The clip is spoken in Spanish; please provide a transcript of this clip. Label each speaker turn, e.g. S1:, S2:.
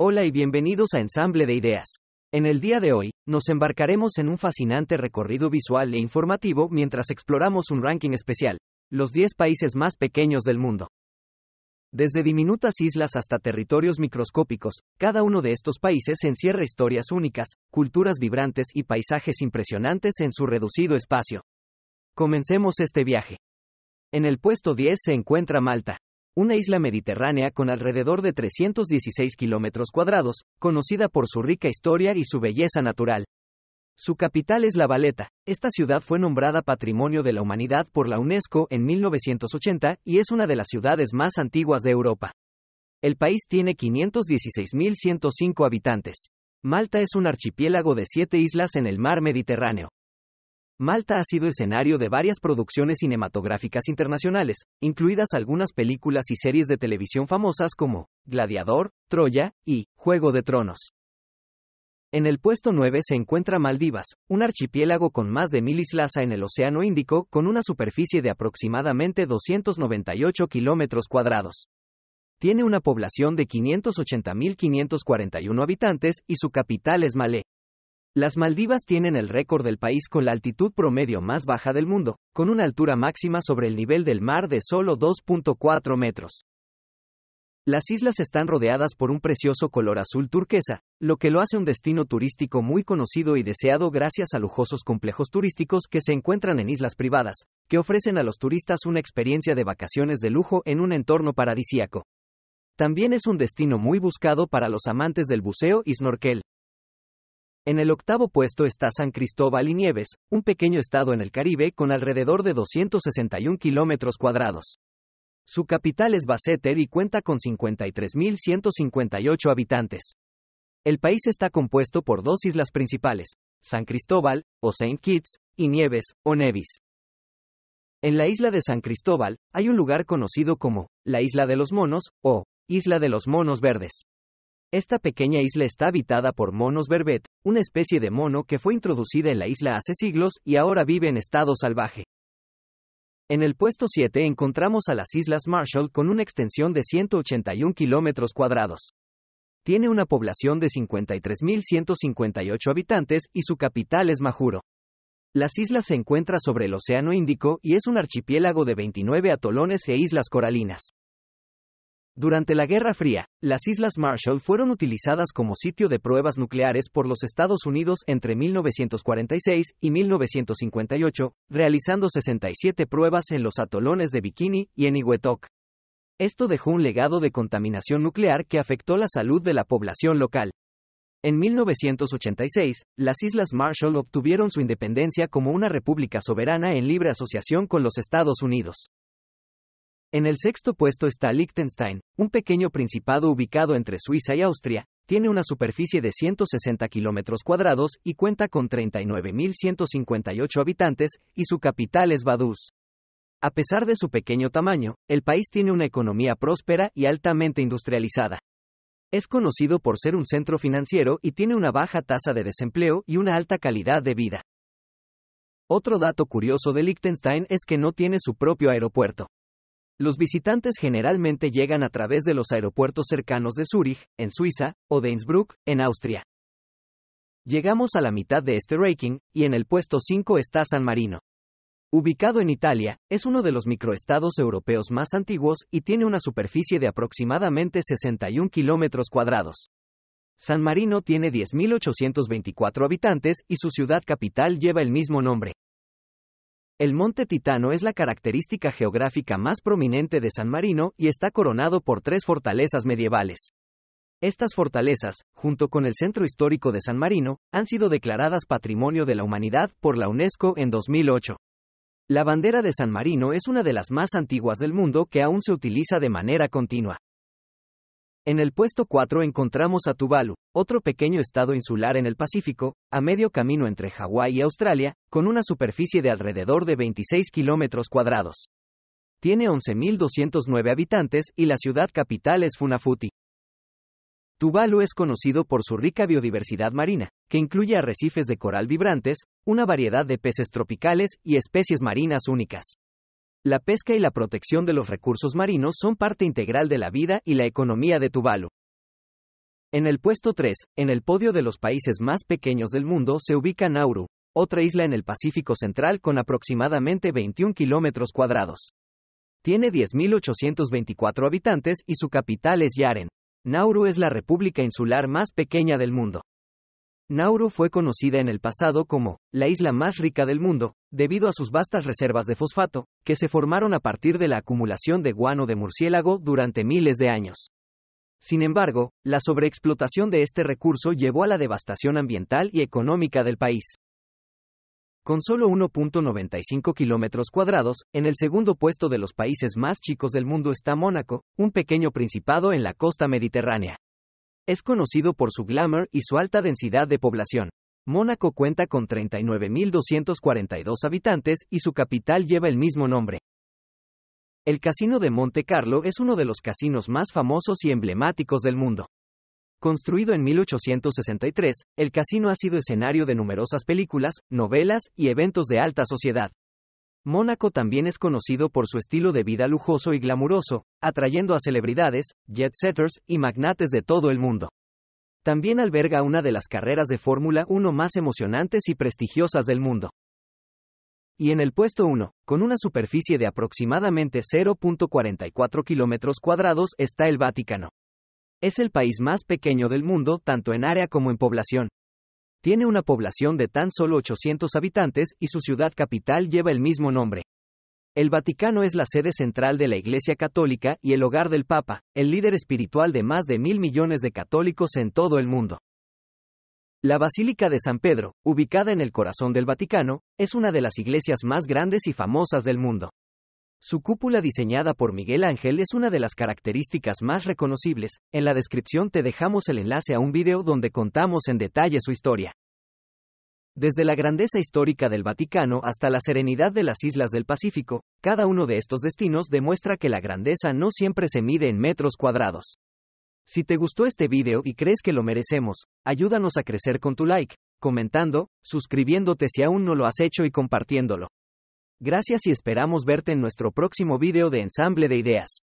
S1: Hola y bienvenidos a Ensamble de Ideas. En el día de hoy, nos embarcaremos en un fascinante recorrido visual e informativo mientras exploramos un ranking especial, los 10 países más pequeños del mundo. Desde diminutas islas hasta territorios microscópicos, cada uno de estos países encierra historias únicas, culturas vibrantes y paisajes impresionantes en su reducido espacio. Comencemos este viaje. En el puesto 10 se encuentra Malta una isla mediterránea con alrededor de 316 kilómetros cuadrados, conocida por su rica historia y su belleza natural. Su capital es La Valeta. Esta ciudad fue nombrada Patrimonio de la Humanidad por la UNESCO en 1980 y es una de las ciudades más antiguas de Europa. El país tiene 516.105 habitantes. Malta es un archipiélago de siete islas en el mar Mediterráneo. Malta ha sido escenario de varias producciones cinematográficas internacionales, incluidas algunas películas y series de televisión famosas como Gladiador, Troya y Juego de Tronos. En el puesto 9 se encuentra Maldivas, un archipiélago con más de mil islas en el Océano Índico, con una superficie de aproximadamente 298 kilómetros cuadrados. Tiene una población de 580.541 habitantes y su capital es Malé. Las Maldivas tienen el récord del país con la altitud promedio más baja del mundo, con una altura máxima sobre el nivel del mar de solo 2.4 metros. Las islas están rodeadas por un precioso color azul turquesa, lo que lo hace un destino turístico muy conocido y deseado gracias a lujosos complejos turísticos que se encuentran en islas privadas, que ofrecen a los turistas una experiencia de vacaciones de lujo en un entorno paradisíaco. También es un destino muy buscado para los amantes del buceo y snorkel, en el octavo puesto está San Cristóbal y Nieves, un pequeño estado en el Caribe con alrededor de 261 kilómetros cuadrados. Su capital es Basseter y cuenta con 53.158 habitantes. El país está compuesto por dos islas principales, San Cristóbal, o Saint Kitts, y Nieves, o Nevis. En la isla de San Cristóbal, hay un lugar conocido como la Isla de los Monos, o Isla de los Monos Verdes. Esta pequeña isla está habitada por monos berbet, una especie de mono que fue introducida en la isla hace siglos y ahora vive en estado salvaje. En el puesto 7 encontramos a las Islas Marshall con una extensión de 181 kilómetros cuadrados. Tiene una población de 53.158 habitantes y su capital es Majuro. Las islas se encuentran sobre el Océano Índico y es un archipiélago de 29 atolones e islas coralinas. Durante la Guerra Fría, las Islas Marshall fueron utilizadas como sitio de pruebas nucleares por los Estados Unidos entre 1946 y 1958, realizando 67 pruebas en los atolones de Bikini y en Iguetok. Esto dejó un legado de contaminación nuclear que afectó la salud de la población local. En 1986, las Islas Marshall obtuvieron su independencia como una república soberana en libre asociación con los Estados Unidos. En el sexto puesto está Liechtenstein, un pequeño principado ubicado entre Suiza y Austria, tiene una superficie de 160 kilómetros cuadrados y cuenta con 39.158 habitantes, y su capital es Vaduz. A pesar de su pequeño tamaño, el país tiene una economía próspera y altamente industrializada. Es conocido por ser un centro financiero y tiene una baja tasa de desempleo y una alta calidad de vida. Otro dato curioso de Liechtenstein es que no tiene su propio aeropuerto. Los visitantes generalmente llegan a través de los aeropuertos cercanos de Zúrich, en Suiza, o de Innsbruck, en Austria. Llegamos a la mitad de este ranking, y en el puesto 5 está San Marino. Ubicado en Italia, es uno de los microestados europeos más antiguos y tiene una superficie de aproximadamente 61 kilómetros cuadrados. San Marino tiene 10.824 habitantes y su ciudad capital lleva el mismo nombre. El monte Titano es la característica geográfica más prominente de San Marino y está coronado por tres fortalezas medievales. Estas fortalezas, junto con el centro histórico de San Marino, han sido declaradas Patrimonio de la Humanidad por la UNESCO en 2008. La bandera de San Marino es una de las más antiguas del mundo que aún se utiliza de manera continua. En el puesto 4 encontramos a Tuvalu, otro pequeño estado insular en el Pacífico, a medio camino entre Hawái y Australia, con una superficie de alrededor de 26 kilómetros cuadrados. Tiene 11.209 habitantes y la ciudad capital es Funafuti. Tuvalu es conocido por su rica biodiversidad marina, que incluye arrecifes de coral vibrantes, una variedad de peces tropicales y especies marinas únicas. La pesca y la protección de los recursos marinos son parte integral de la vida y la economía de Tuvalu. En el puesto 3, en el podio de los países más pequeños del mundo, se ubica Nauru, otra isla en el Pacífico Central con aproximadamente 21 kilómetros cuadrados. Tiene 10.824 habitantes y su capital es Yaren. Nauru es la república insular más pequeña del mundo. Nauru fue conocida en el pasado como la isla más rica del mundo, debido a sus vastas reservas de fosfato, que se formaron a partir de la acumulación de guano de murciélago durante miles de años. Sin embargo, la sobreexplotación de este recurso llevó a la devastación ambiental y económica del país. Con solo 1.95 kilómetros cuadrados, en el segundo puesto de los países más chicos del mundo está Mónaco, un pequeño principado en la costa mediterránea. Es conocido por su glamour y su alta densidad de población. Mónaco cuenta con 39.242 habitantes y su capital lleva el mismo nombre. El Casino de Monte Carlo es uno de los casinos más famosos y emblemáticos del mundo. Construido en 1863, el casino ha sido escenario de numerosas películas, novelas y eventos de alta sociedad. Mónaco también es conocido por su estilo de vida lujoso y glamuroso, atrayendo a celebridades, jet setters y magnates de todo el mundo. También alberga una de las carreras de Fórmula 1 más emocionantes y prestigiosas del mundo. Y en el puesto 1, con una superficie de aproximadamente 0.44 kilómetros cuadrados, está el Vaticano. Es el país más pequeño del mundo, tanto en área como en población. Tiene una población de tan solo 800 habitantes y su ciudad capital lleva el mismo nombre. El Vaticano es la sede central de la Iglesia Católica y el hogar del Papa, el líder espiritual de más de mil millones de católicos en todo el mundo. La Basílica de San Pedro, ubicada en el corazón del Vaticano, es una de las iglesias más grandes y famosas del mundo. Su cúpula diseñada por Miguel Ángel es una de las características más reconocibles. En la descripción te dejamos el enlace a un video donde contamos en detalle su historia. Desde la grandeza histórica del Vaticano hasta la serenidad de las islas del Pacífico, cada uno de estos destinos demuestra que la grandeza no siempre se mide en metros cuadrados. Si te gustó este video y crees que lo merecemos, ayúdanos a crecer con tu like, comentando, suscribiéndote si aún no lo has hecho y compartiéndolo. Gracias y esperamos verte en nuestro próximo video de Ensamble de Ideas.